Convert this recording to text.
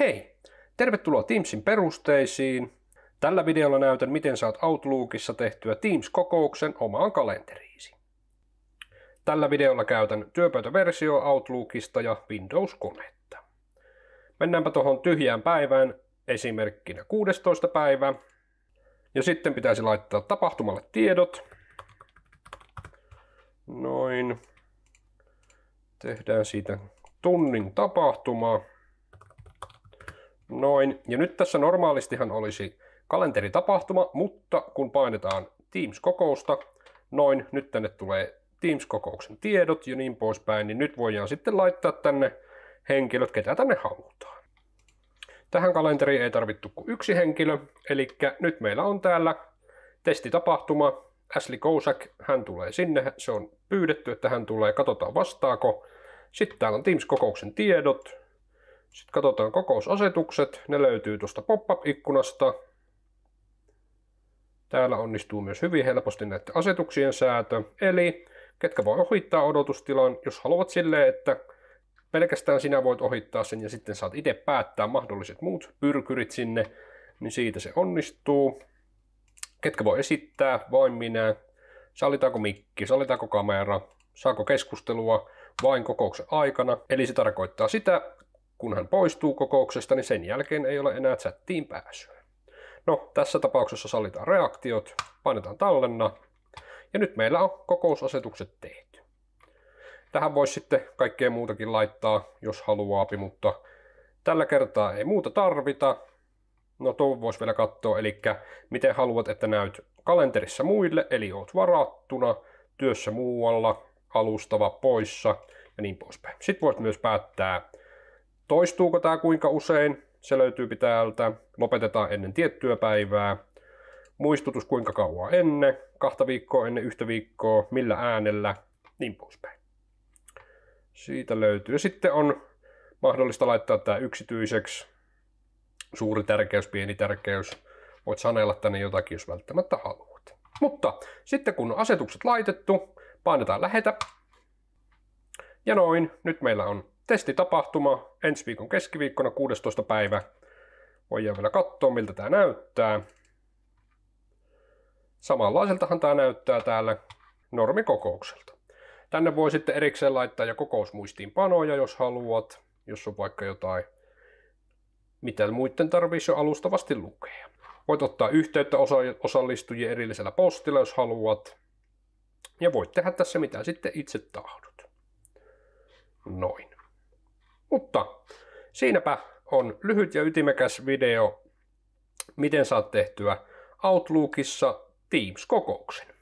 Hei! Tervetuloa Teamsin perusteisiin. Tällä videolla näytän, miten saat Outlookissa tehtyä Teams-kokouksen omaan kalenteriisi. Tällä videolla käytän työpöytäversio Outlookista ja Windows-konetta. Mennäänpä tuohon tyhjään päivään, esimerkkinä 16. päivä. Ja sitten pitäisi laittaa tapahtumalle tiedot. Noin. Tehdään siitä tunnin tapahtumaa. Noin. Ja nyt tässä normaalistihan olisi kalenteritapahtuma, mutta kun painetaan Teams-kokousta, noin, nyt tänne tulee Teams-kokouksen tiedot ja niin poispäin, niin nyt voidaan sitten laittaa tänne henkilöt, ketä tänne halutaan. Tähän kalenteriin ei tarvittu kuin yksi henkilö, eli nyt meillä on täällä testitapahtuma. Ashley Kousak, hän tulee sinne, se on pyydetty, että hän tulee, katsotaan vastaako. Sitten täällä on Teams-kokouksen tiedot, sitten katsotaan kokousasetukset. Ne löytyy tuosta pop-up-ikkunasta. Täällä onnistuu myös hyvin helposti näiden asetuksien säätö. Eli ketkä voi ohittaa odotustilan, jos haluat silleen, että pelkästään sinä voit ohittaa sen ja sitten saat itse päättää mahdolliset muut pyrkyrit sinne, niin siitä se onnistuu. Ketkä voi esittää, vain minä. Sallitaanko mikki, sallitaanko kamera, saako keskustelua vain kokouksen aikana. Eli se tarkoittaa sitä, kun hän poistuu kokouksesta, niin sen jälkeen ei ole enää chattiin pääsyä. No, tässä tapauksessa sallitaan reaktiot, painetaan tallenna, ja nyt meillä on kokousasetukset tehty. Tähän voisi sitten kaikkea muutakin laittaa, jos haluaa, mutta tällä kertaa ei muuta tarvita. No tuo voisi vielä katsoa, eli miten haluat, että näyt kalenterissa muille, eli oot varattuna, työssä muualla, alustava poissa ja niin poispäin. Sitten voit myös päättää Toistuuko tämä kuinka usein? Se löytyy täältä. Lopetetaan ennen tiettyä päivää. Muistutus kuinka kauan ennen, kahta viikkoa ennen yhtä viikkoa, millä äänellä, niin poispäin. Siitä löytyy. Sitten on mahdollista laittaa tämä yksityiseksi. Suuri tärkeys, pieni tärkeys. Voit sanella tänne jotakin, jos välttämättä haluat. Mutta sitten kun on asetukset laitettu, painetaan lähetä. Ja noin, nyt meillä on testitapahtuma ensi viikon keskiviikkona 16. päivä. Voidaan vielä katsoa, miltä tämä näyttää. Samanlaiseltahan tämä näyttää täällä normikokoukselta. Tänne voi sitten erikseen laittaa ja kokousmuistiinpanoja, jos haluat, jos on vaikka jotain, mitä muiden tarvitsisi jo alustavasti lukea. Voit ottaa yhteyttä osa- osallistujien erillisellä postilla, jos haluat. Ja voit tehdä tässä mitä sitten itse tahdot. Noin. Siinäpä on lyhyt ja ytimekäs video, miten saat tehtyä Outlookissa Teams-kokouksen.